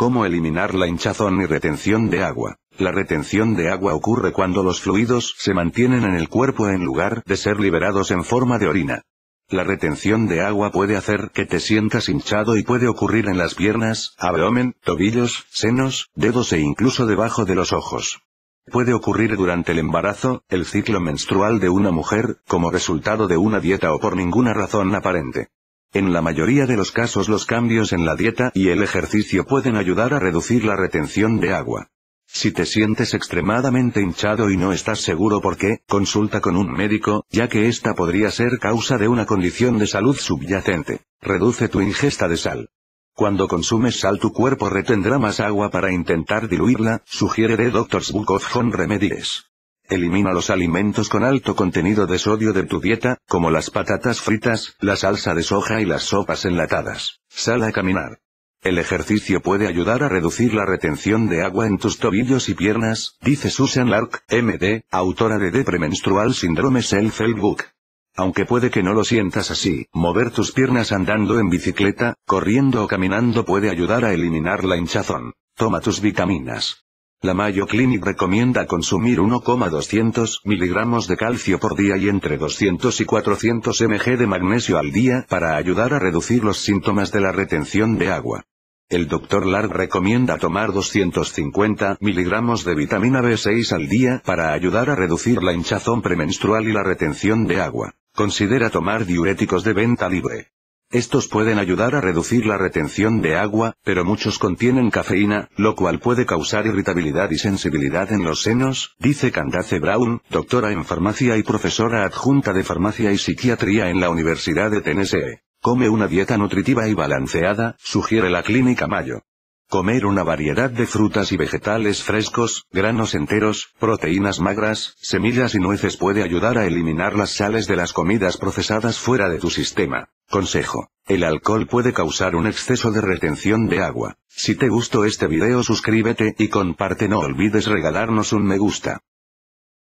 ¿Cómo eliminar la hinchazón y retención de agua? La retención de agua ocurre cuando los fluidos se mantienen en el cuerpo en lugar de ser liberados en forma de orina. La retención de agua puede hacer que te sientas hinchado y puede ocurrir en las piernas, abdomen, tobillos, senos, dedos e incluso debajo de los ojos. Puede ocurrir durante el embarazo, el ciclo menstrual de una mujer, como resultado de una dieta o por ninguna razón aparente. En la mayoría de los casos los cambios en la dieta y el ejercicio pueden ayudar a reducir la retención de agua. Si te sientes extremadamente hinchado y no estás seguro por qué, consulta con un médico, ya que esta podría ser causa de una condición de salud subyacente. Reduce tu ingesta de sal. Cuando consumes sal tu cuerpo retendrá más agua para intentar diluirla, sugiere de Doctors Book Remedies. Elimina los alimentos con alto contenido de sodio de tu dieta, como las patatas fritas, la salsa de soja y las sopas enlatadas. Sal a caminar. El ejercicio puede ayudar a reducir la retención de agua en tus tobillos y piernas, dice Susan Lark, MD, autora de The Premenstrual Syndrome Self-Help Book. Aunque puede que no lo sientas así, mover tus piernas andando en bicicleta, corriendo o caminando puede ayudar a eliminar la hinchazón. Toma tus vitaminas. La Mayo Clinic recomienda consumir 1,200 miligramos de calcio por día y entre 200 y 400 mg de magnesio al día para ayudar a reducir los síntomas de la retención de agua. El Dr. Lark recomienda tomar 250 miligramos de vitamina B6 al día para ayudar a reducir la hinchazón premenstrual y la retención de agua. Considera tomar diuréticos de venta libre. Estos pueden ayudar a reducir la retención de agua, pero muchos contienen cafeína, lo cual puede causar irritabilidad y sensibilidad en los senos, dice Candace Brown, doctora en farmacia y profesora adjunta de farmacia y psiquiatría en la Universidad de Tennessee. Come una dieta nutritiva y balanceada, sugiere la clínica Mayo. Comer una variedad de frutas y vegetales frescos, granos enteros, proteínas magras, semillas y nueces puede ayudar a eliminar las sales de las comidas procesadas fuera de tu sistema. Consejo. El alcohol puede causar un exceso de retención de agua. Si te gustó este video suscríbete y comparte no olvides regalarnos un me gusta.